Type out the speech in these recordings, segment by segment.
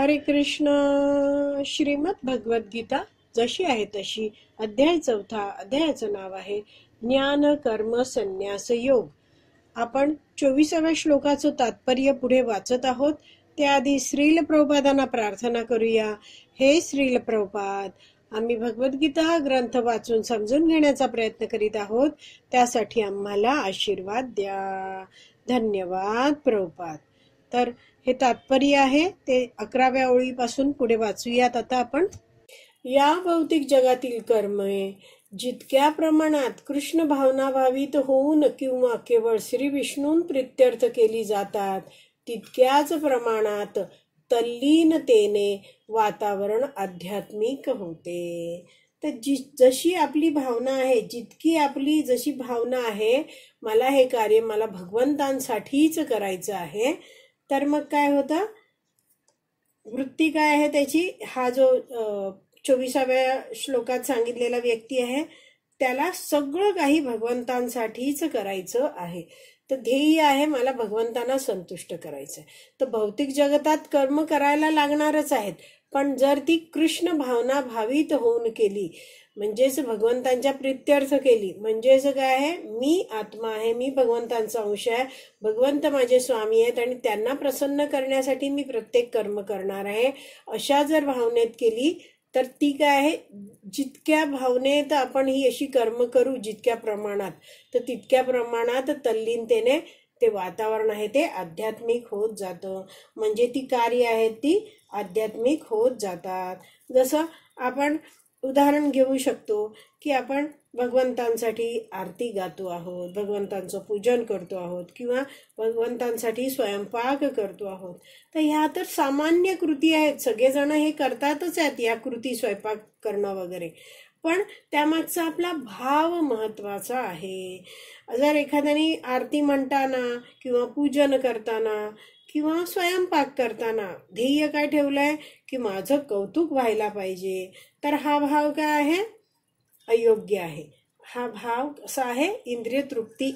हरे कृष्ण श्रीमद भगवत गीता जशी आहे तशी अध्याय चौथा अध्यायाचं नाव आहे ज्ञान कर्म संन्यास योग आपण चोवीसाव्या श्लोकाचं तात्पर्य पुढे वाचत आहोत त्याआधी श्रील प्रभुपादांना प्रार्थना करूया हे श्रील प्रभुपाद आम्ही भगवद्गीता हा ग्रंथ वाचून समजून घेण्याचा प्रयत्न करीत आहोत त्यासाठी आम्हाला आशीर्वाद द्या धन्यवाद प्रभुपाद तर हे तात्पर्य आहे ते अकराव्या ओळीपासून पुढे वाचूयात आता आपण या भौतिक जगातील कर्मे जितक्या प्रमाणात कृष्ण भावना भावित होऊन किंवा केवळ श्री विष्णून प्रित्यर्थ केली जातात तितक्याच प्रमाणात तल्लीनतेने वातावरण आध्यात्मिक होते तर जी जशी आपली भावना आहे जितकी आपली जशी भावना आहे मला हे कार्य मला भगवंतांसाठीच करायचं आहे तर मग काय होतं वृत्ती काय आहे त्याची हा जो चोवीसाव्या श्लोकात सांगितलेला व्यक्ती आहे त्याला सगळं काही भगवंतांसाठीच करायचं आहे तर ध्येय आहे मला भगवंतांना संतुष्ट करायचं तर भौतिक जगतात कर्म करायला लागणारच आहेत पण जर ती कृष्ण भावना भावित होऊन केली म्हणजेच भगवंतांच्या प्रित्यर्थ केली म्हणजेच काय आहे मी आत्मा आहे मी भगवंतांचा अंश आहे भगवंत माझे स्वामी आहेत आणि त्यांना प्रसन्न करण्यासाठी मी प्रत्येक कर्म करणार आहे अशा जर भावनेत केली तर ती काय आहे जितक्या भावनेत आपण ही अशी कर्म करू जितक्या प्रमाणात तर तितक्या प्रमाणात तल्लीनतेने ते वातावरण आहे ते आध्यात्मिक होत जातं म्हणजे ती कार्य आहेत ती आध्यात्मिक होत जातात जसं आपण उदाहरण घेऊ शकतो की आपण भगवंतांसाठी आरती गातो आहोत भगवंतांचं पूजन करतो आहोत किंवा भगवंतांसाठी स्वयंपाक करतो आहोत तर ह्या तर सामान्य कृती आहेत सगळेजण हे करतातच आहेत या कृती स्वयंपाक करणं वगैरे पण त्यामागचा आपला भाव महत्वाचा आहे जर एखाद्याने आरती म्हणताना किंवा पूजन करताना किंवा स्वयंपाक करताना ध्येय काय ठेवलंय की माझं कौतुक व्हायला पाहिजे तर हा भाव काय आहे अयोग्य आहे हा भाव कसा आहे इंद्रिय तृप्ती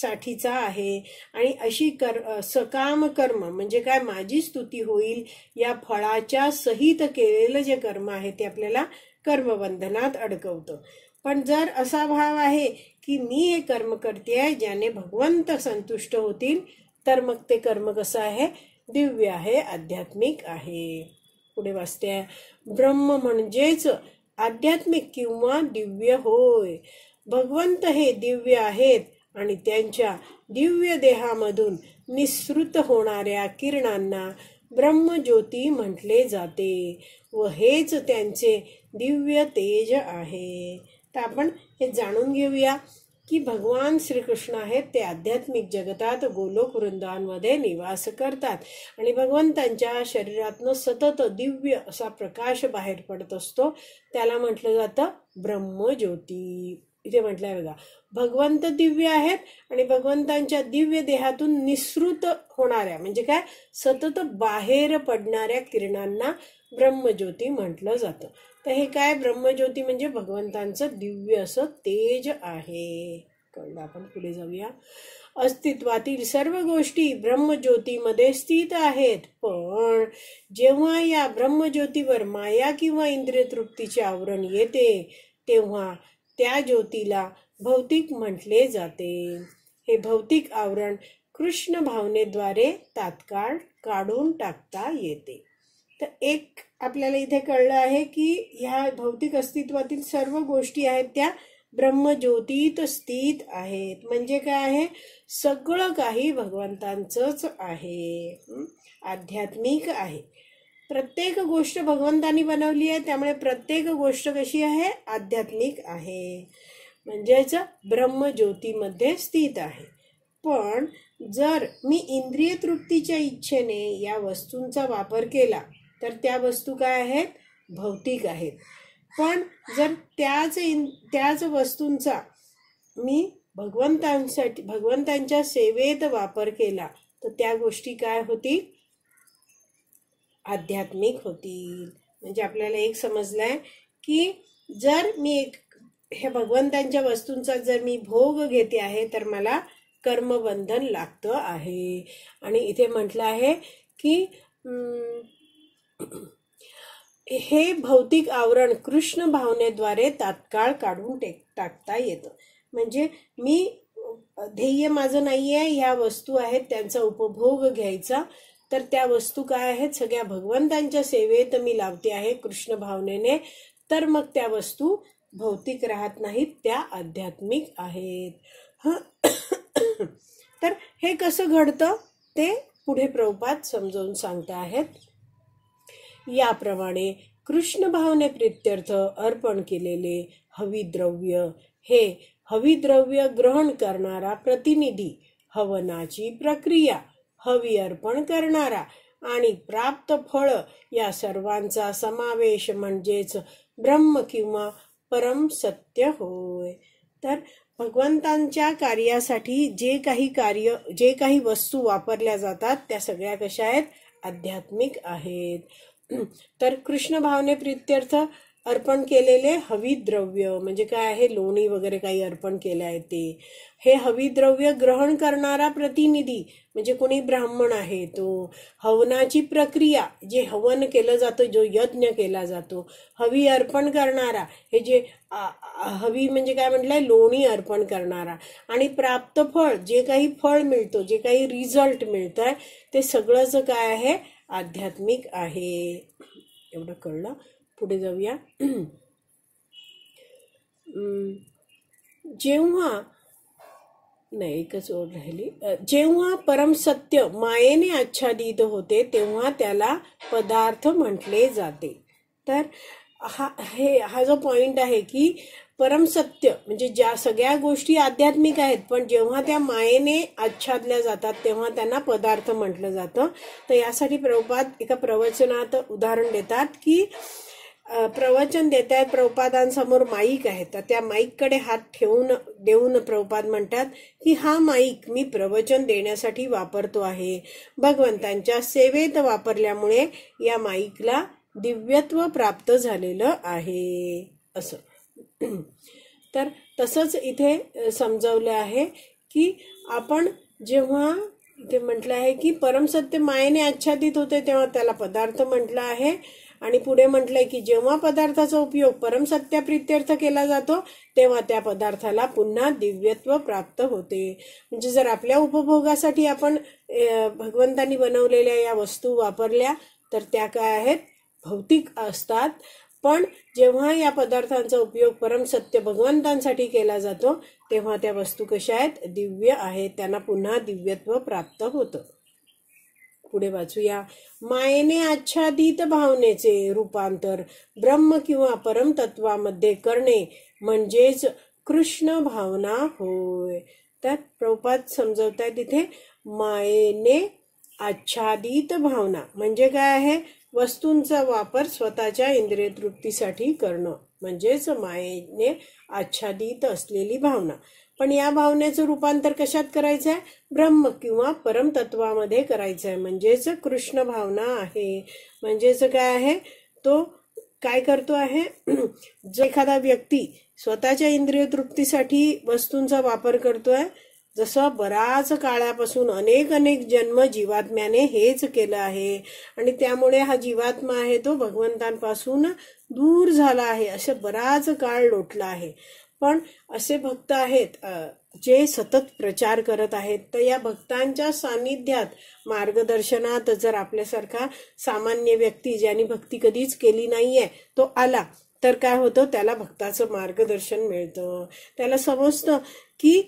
साठीचा आहे आणि अशी कर सकाम कर्म म्हणजे काय माझी स्तुती होईल या फळाच्या सहित केलेलं जे कर्म आहे ते आपल्याला कर्मबंधनात अडकवतं पण जर असा भाव आहे की मी हे कर्म करते आहे ज्याने भगवंत संतुष्ट होतील तर मग ते कर्म कसं आहे दिव्य आहे आध्यात्मिक आहे पुढे वाचते ब्रह्म म्हणजेच आध्यात्मिक किंवा दिव्य होय भगवंत हे दिव्य आहेत आणि त्यांच्या दिव्य देहामधून निसृत होणाऱ्या किरणांना ब्रह्म ज्योती म्हटले जाते व हेच त्यांचे दिव्य तेज आहे तर आपण हे जाणून घेऊया की भगवान श्रीकृष्ण आहेत ते आध्यात्मिक जगतात गोलोक वृंदांमध्ये निवास करतात आणि भगवंतांच्या शरीरातनं सतत दिव्य असा प्रकाश बाहेर पडत असतो त्याला म्हटलं जातं ब्रह्मज्योती इथे म्हटलंय बघा भगवंत दिव्य आहेत आणि भगवंतांच्या दिव्य देहातून निसृत होणाऱ्या म्हणजे काय सतत बाहेर पडणाऱ्या किरणांना ब्रह्मज्योती म्हटलं जातं तर हे काय ब्रह्मज्योती म्हणजे भगवंतांचं दिव्य असं तेज आहे कळलं आपण पुढे जाऊया अस्तित्वातील सर्व गोष्टी ब्रह्मज्योतीमध्ये स्थित आहेत पण जेव्हा या ब्रह्मज्योतीवर माया किंवा इंद्रिय तृप्तीचे आवरण येते तेव्हा त्या ज्योतीला भौतिक म्हटले जाते हे भौतिक आवरण कृष्ण भावनेद्वारे तात्काळ काढून टाकता येते तर एक आपल्याला इथे कळलं आहे की ह्या भौतिक अस्तित्वातील सर्व गोष्टी आहेत त्या ब्रह्मज्योतीत स्थित आहेत म्हणजे काय आहे सगळं काही भगवंतांचंच आहे आध्यात्मिक आहे प्रत्येक गोष्ट भगवंतानी बनवली आहे त्यामुळे प्रत्येक गोष्ट कशी आहे आध्यात्मिक आहे म्हणजेच ब्रह्मज्योतीमध्ये स्थित आहे पण जर मी इंद्रिय तृप्तीच्या इच्छेने या वस्तूंचा वापर केला तर त्या वस्तू काय आहेत भौतिक आहेत पण जर त्याच इन त्याच वस्तूंचा मी भगवंतांसाठी भगवंतांच्या सेवेत वापर केला तर त्या गोष्टी काय होतील आध्यात्मिक होतील म्हणजे आपल्याला एक समजलं आहे की जर मी एक हे भगवंतांच्या वस्तूंचा जर मी भोग घेते आहे तर मला कर्मबंधन लागतं आहे आणि इथे म्हटलं आहे की हे भौतिक आवरण कृष्ण भावनेद्वारे तात्काळ काढून टेक टाकता येतं म्हणजे मी ध्येय माझं नाही आहे ह्या वस्तू आहेत त्यांचा उपभोग घ्यायचा तर त्या वस्तू काय आहेत सगळ्या भगवंतांच्या सेवेत मी लावते आहे कृष्ण भावनेने तर मग त्या वस्तू भौतिक राहत नाहीत त्या आध्यात्मिक आहेत तर हे कसं घडतं ते पुढे प्रभुपात समजावून सांगत आहेत याप्रमाणे कृष्ण भावने प्रित्यर्थ अर्पण केलेले द्रव्य हे हविद्रव्य ग्रहण करणारा प्रतिनिधी हवनाची प्रक्रिया हवी अर्पण करणारा आणि प्राप्त फळ या सर्वांचा समावेश म्हणजेच ब्रह्म किंवा परम सत्य होय तर भगवंतांच्या कार्यासाठी जे काही कार्य जे काही वस्तू वापरल्या जातात त्या सगळ्या कशा आहेत आध्यात्मिक आहेत तर कृष्ण भावने प्रित्यर्थ अर्पण केलेले हवी द्रव्य म्हणजे काय आहे लोणी वगैरे काही अर्पण केले आहे ते हे द्रव्य ग्रहण करणारा प्रतिनिधी म्हणजे कोणी ब्राह्मण आहे तो हवनाची प्रक्रिया जे हवन केलं जातं जो यज्ञ केला जातो हवी अर्पण करणारा हे जे हवी म्हणजे काय म्हटलंय लोणी अर्पण करणारा आणि प्राप्त फळ जे काही फळ मिळतो जे काही रिझल्ट मिळत ते सगळंच काय आहे आध्यात्मिक आहे एवढं कळलं पुढे जाऊया जेव्हा नाही एकच ओढ राहिली जेव्हा परमसत्य मायेने आच्छादित होते तेव्हा त्याला पदार्थ म्हटले जाते तर हा हे हा जो पॉइंट आहे की परमसत्य म्हणजे ज्या सगळ्या गोष्टी आध्यात्मिक आहेत पण जेव्हा त्या मायेने आच्छादल्या जातात तेव्हा त्यांना पदार्थ म्हटलं जातं तर यासाठी प्रभुपाद एका प्रवचनात उदाहरण देतात की प्रवचन देत आहेत प्रपादांसमोर माईक आहे तर त्या माईककडे हात ठेवून देऊन प्रपाद म्हणतात की हा माईक मी प्रवचन देण्यासाठी वापरतो आहे भगवंतांच्या सेवेत वापरल्यामुळे या माईकला दिव्यत्व प्राप्त झालेलं आहे असं तर तसंच इथे समजवलं आहे की आपण जेव्हा इथे म्हटलं आहे की परमसत्य मायेने आच्छादित होते तेव्हा त्याला पदार्थ म्हटलं आहे आणि पुढे म्हटलंय की जेव्हा पदार्थाचा उपयोग परमसत्याप्रित्यर्थ केला जातो तेव्हा त्या पदार्थाला पुन्हा दिव्यत्व प्राप्त होते म्हणजे जर आपल्या उपभोगासाठी आपण भगवंतांनी बनवलेल्या या वस्तू वापरल्या तर त्या काय आहेत भौतिक असतात पण जेव्हा या पदार्थांचा उपयोग परमसत्य भगवंतांसाठी केला जातो तेव्हा त्या वस्तू कशा आहेत दिव्य आहेत त्यांना पुन्हा दिव्यत्व प्राप्त होतं पुढे वाचूया मायेने आच्छादित भावनेचे रूपांतर ब्रह्म किंवा परमतत्वामध्ये करणे म्हणजेच कृष्ण भावना होय त्यात प्रपात समजवताय तिथे मायेने आच्छादित भावना म्हणजे काय आहे वस्तूंचा वापर स्वतःच्या इंद्रिय तृप्तीसाठी करणं म्हणजेच मायेने आच्छादित असलेली भावना पण या भावनेचं रूपांतर कशात करायचं ब्रह्म किंवा परमतत्वामध्ये करायचं आहे म्हणजेच कृष्ण भावना आहे म्हणजेच काय आहे तो काय करतो आहे जो एखादा व्यक्ती स्वतःच्या इंद्रिय तृप्तीसाठी वस्तूंचा वापर करतोय जसं बराच काळापासून अनेक अनेक जन्म जीवात्म्याने हेच केलं आहे आणि त्यामुळे हा जीवात्मा आहे तो भगवंतांपासून दूर झाला आहे असं बराच काळ लोटला आहे पण असे भक्त आहेत जे सतत प्रचार करत आहेत तर या भक्तांच्या सानिध्यात मार्गदर्शनात जर आपल्यासारखा सामान्य व्यक्ती ज्यांनी भक्ती कधीच केली नाहीये तो आला तर काय होतं त्याला भक्ताचं मार्गदर्शन मिळतं त्याला समजतं की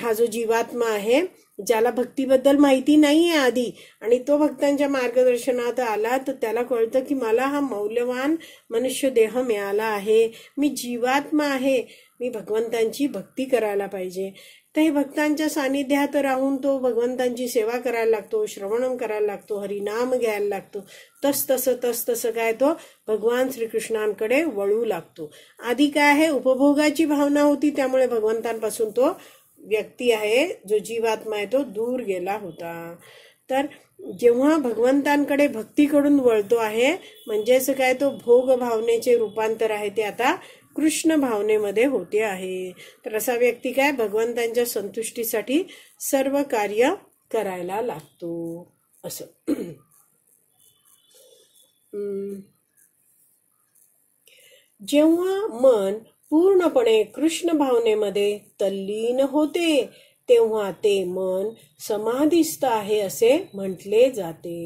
हा जो जीवात्मा आहे ज्याला भक्तीबद्दल माहिती नाही आहे आधी आणि तो भक्तांच्या मार्गदर्शनात आला तर त्याला कळतं की मला हा मौल्यवान मनुष्य देह मिळाला आहे मी जीवात्मा आहे मी भगवंतांची भक्ती करायला पाहिजे तर भक्तांच्या सानिध्यात राहून तो भगवंतांची सेवा करायला लागतो श्रवणम करायला लागतो हरिनाम घ्यायला लागतो तस तसं तस तसं काय तो भगवान श्रीकृष्णांकडे वळू लागतो आधी काय आहे उपभोगाची भावना होती त्यामुळे भगवंतांपासून तो व्यक्ती आहे जो जीवात्मा आहे तो दूर गेला होता तर जेव्हा भगवंतांकडे भक्तीकडून वळतो आहे म्हणजेच काय तो भोग भावनेचे रूपांतर आहे ते आता कृष्ण भावनेमध्ये होते आहे तर असा व्यक्ती काय भगवंतांच्या संतुष्टीसाठी सर्व कार्य करायला लागतो असं जेव्हा मन पूर्णपणे कृष्ण भावनेमध्ये तल्लीन होते तेव्हा ते मन समाधिस्त आहे असे म्हटले जाते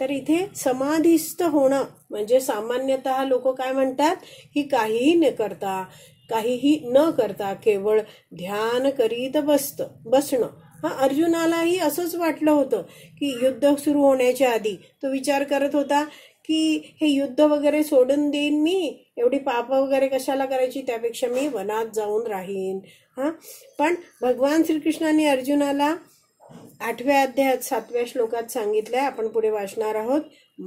तर इथे समाधीस्थ होणं म्हणजे सामान्यत लोक काय म्हणतात की काहीही न करता काहीही न करता केवळ ध्यान करीत बसत बसणं हा अर्जुनालाही असंच वाटलं होतं की युद्ध सुरू होण्याच्या आधी तो विचार करत होता की हे युद्ध वगैरे सोडून देईन मी एवढी पाप वगैरे कशाला करायची त्यापेक्षा मी वनात जाऊन राहीन हा पण भगवान श्रीकृष्णाने अर्जुनाला आठव्या अध्यायात सातव्या श्लोकात सांगितलंय आपण पुढे वाचणार आहोत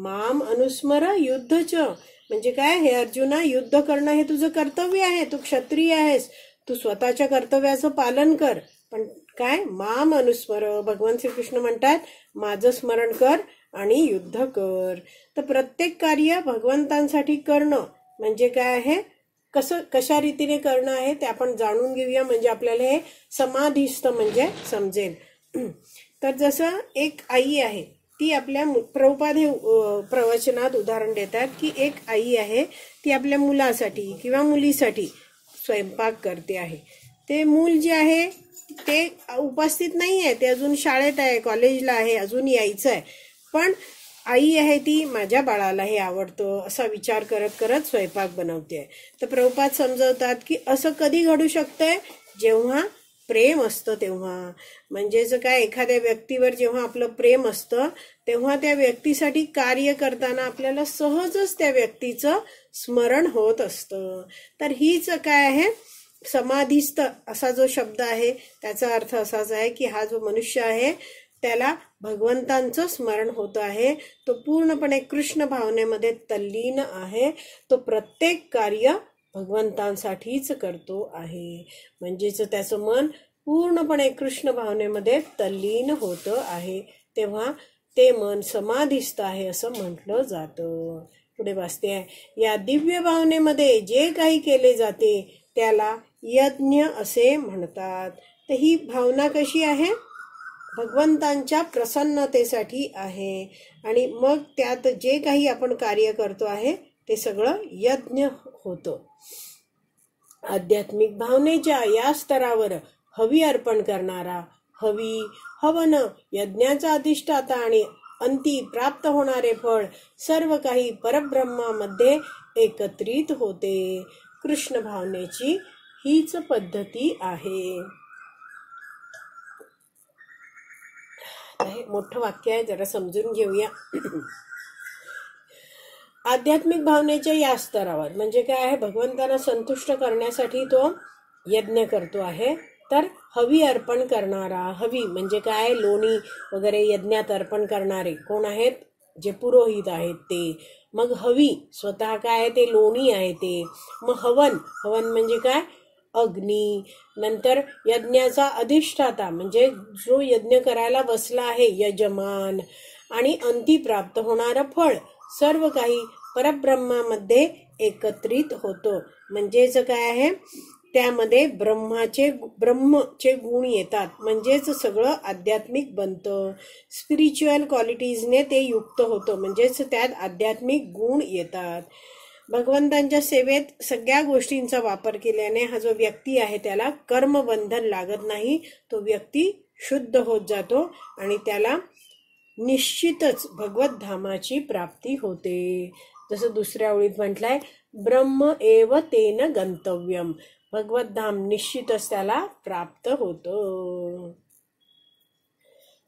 माम अनुस्मर युद्ध च म्हणजे काय हे अर्जुना युद्ध करणं हे तुझं कर्तव्य आहे तू क्षत्रिय आहेस तू स्वतःच्या कर्तव्याचं पालन कर पण काय माम अनुस्मर भगवान श्रीकृष्ण म्हणतात माझं स्मरण कर आणि युद्ध कर तर प्रत्येक कार्य भगवंतांसाठी करणं म्हणजे काय आहे कसं कशा रीतीने करणं आहे ते आपण जाणून घेऊया म्हणजे आपल्याला हे समाधीस्थ म्हणजे समजेल तर जसं एक आई आहे ती आपल्या प्रभुपाद हे प्रवचनात उदाहरण देतात की एक आई आहे ती आपल्या मुलासाठी किंवा मुलीसाठी स्वयंपाक करते आहे ते मूल जे आहे ते उपस्थित नाही आहे ते अजून शाळेत आहे कॉलेजला आहे अजून यायचं आहे पण आई आहे ती माझ्या बाळाला हे आवडतो असा विचार करत करत स्वयंपाक बनवते तर प्रभुपात समजवतात की असं कधी घडू शकतंय जेव्हा प्रेम असतं तेव्हा म्हणजेच काय एखाद्या व्यक्तीवर जेव्हा आपलं प्रेम असतं तेव्हा त्या व्यक्तीसाठी कार्य करताना आपल्याला सहजच त्या व्यक्तीचं स्मरण होत असतं तर हीच काय आहे समाधीस्त असा जो शब्द आहे त्याचा अर्थ असाच आहे की हा जो मनुष्य आहे त्याला भगवंतांचं स्मरण होत आहे तो पूर्णपणे कृष्ण भावनेमध्ये तल्लीन आहे तो प्रत्येक कार्य भगवंतांसाठीच करतो आहे म्हणजेच त्याचं मन पूर्णपणे कृष्ण भावनेमध्ये तल्लीन होतं आहे तेव्हा ते मन समाधीस्त आहे असं म्हटलं जातं पुढे वाचते आहे या दिव्य भावनेमध्ये जे काही केले जाते त्याला यज्ञ असे म्हणतात तर ही भावना कशी आहे भगवंतांच्या प्रसन्नतेसाठी आहे आणि मग त्यात जे काही आपण कार्य करतो आहे ते सगळं यज्ञ होतं आध्यात्मिक भावनेच्या या स्तरावर हवी अर्पण करणारा हवी हवन यज्ञाचा अधिष्ठाता आणि अंती प्राप्त होणारे फळ सर्व काही परब्रह्मामध्ये एकत्रित होते कृष्ण भावनेची हीच पद्धती आहे मोठं वाक्य आहे जरा समजून घेऊया आध्यात्मिक भावनेच्या या स्तरावर म्हणजे काय आहे भगवंतांना संतुष्ट करण्यासाठी तो यज्ञ करतो आहे तर हवी अर्पण करणारा हवी म्हणजे काय लोणी वगैरे यज्ञात अर्पण करणारे कोण आहेत जे पुरोहित आहेत ते मग हवी स्वतः काय आहे ते लोणी आहे ते मग हवन हवन म्हणजे काय अग्नी नंतर यज्ञाचा अधिष्ठाता म्हणजे जो यज्ञ करायला बसला आहे यजमान आणि अंती प्राप्त होणारं फळ सर्व काही परब्रह्मामध्ये एकत्रित होतो म्हणजेच काय आहे त्यामध्ये ब्रह्माचे ब्रह्मचे गुण येतात म्हणजेच सगळं आध्यात्मिक बनतं स्पिरिच्युअल क्वालिटीजने ते युक्त होतं म्हणजेच त्यात आध्यात्मिक गुण येतात भगवंतांच्या सेवेत सगळ्या गोष्टींचा वापर केल्याने हा जो व्यक्ती आहे त्याला कर्मबंधन लागत नाही तो व्यक्ती शुद्ध होत जातो आणि त्याला निश्चितच भगवत धामाची प्राप्ती होते जसं दुसऱ्या ओळीत म्हटलंय ब्रह्म एव तेन गंतव्यम भगवतधाम निश्चितच त्याला प्राप्त होतो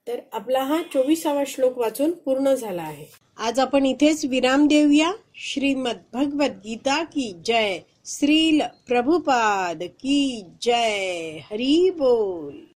तर आपला हा चोवीसावा श्लोक वाचून पूर्ण झाला आहे आज आपण इथेच विराम देऊया श्रीमद भगवत गीता की जय श्रील प्रभुपाद की जय हरी बोल